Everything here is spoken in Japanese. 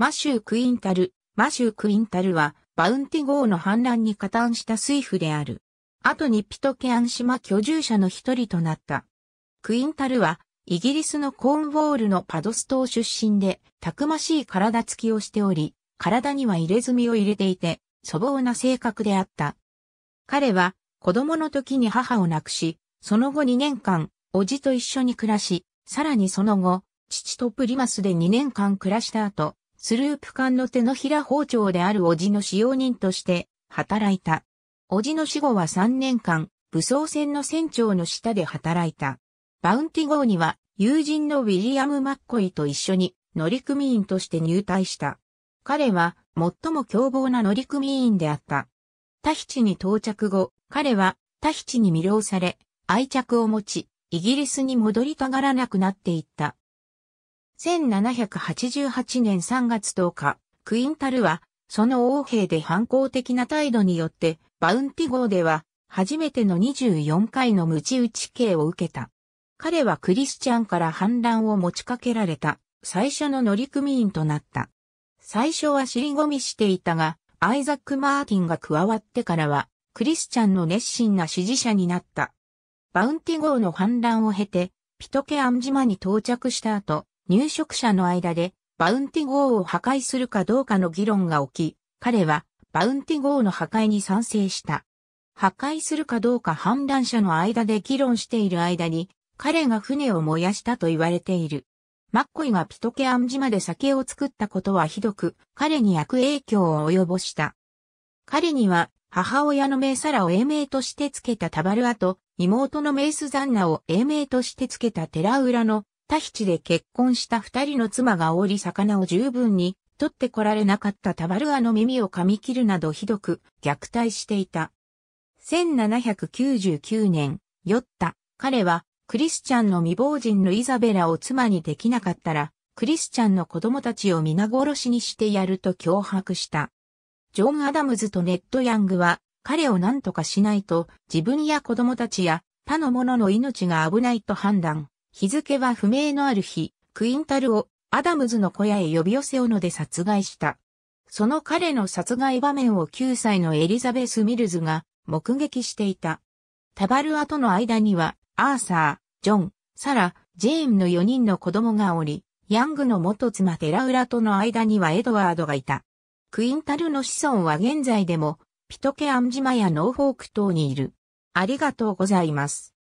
マシュー・クインタル、マシュー・クインタルは、バウンティ号の反乱に加担した水夫である。後にピトケアン島居住者の一人となった。クインタルは、イギリスのコーンウォールのパドス島出身で、たくましい体つきをしており、体には入れ墨を入れていて、粗暴な性格であった。彼は、子供の時に母を亡くし、その後2年間、叔父と一緒に暮らし、さらにその後、父とプリマスで2年間暮らした後、スループ艦の手のひら包丁である叔父の使用人として働いた。叔父の死後は3年間、武装船の船長の下で働いた。バウンティ号には友人のウィリアム・マッコイと一緒に乗組員として入隊した。彼は最も凶暴な乗組員であった。タヒチに到着後、彼はタヒチに魅了され、愛着を持ち、イギリスに戻りたがらなくなっていった。1788年3月10日、クインタルは、その王兵で反抗的な態度によって、バウンティ号では、初めての24回の鞭打ち刑を受けた。彼はクリスチャンから反乱を持ちかけられた、最初の乗組員となった。最初は尻込みしていたが、アイザック・マーティンが加わってからは、クリスチャンの熱心な支持者になった。バウンティ号の反乱を経て、ピトケアン島に到着した後、入植者の間でバウンティ号を破壊するかどうかの議論が起き、彼はバウンティ号の破壊に賛成した。破壊するかどうか判断者の間で議論している間に、彼が船を燃やしたと言われている。マッコイがピトケアン島で酒を作ったことはひどく、彼に悪影響を及ぼした。彼には、母親の名皿を英名としてつけたタバルアと、妹の名スザンナを英名としてつけた寺浦のタヒチで結婚した二人の妻がおり魚を十分に取ってこられなかったタバルアの耳を噛み切るなどひどく虐待していた。1799年、酔った、彼はクリスチャンの未亡人のイザベラを妻にできなかったら、クリスチャンの子供たちを皆殺しにしてやると脅迫した。ジョン・アダムズとネット・ヤングは、彼を何とかしないと、自分や子供たちや他の者の命が危ないと判断。日付は不明のある日、クインタルをアダムズの小屋へ呼び寄せ斧で殺害した。その彼の殺害場面を9歳のエリザベス・ミルズが目撃していた。タバルアとの間には、アーサー、ジョン、サラ、ジェーンの4人の子供がおり、ヤングの元妻テラウラとの間にはエドワードがいた。クインタルの子孫は現在でも、ピトケアン島やノーフォーク島にいる。ありがとうございます。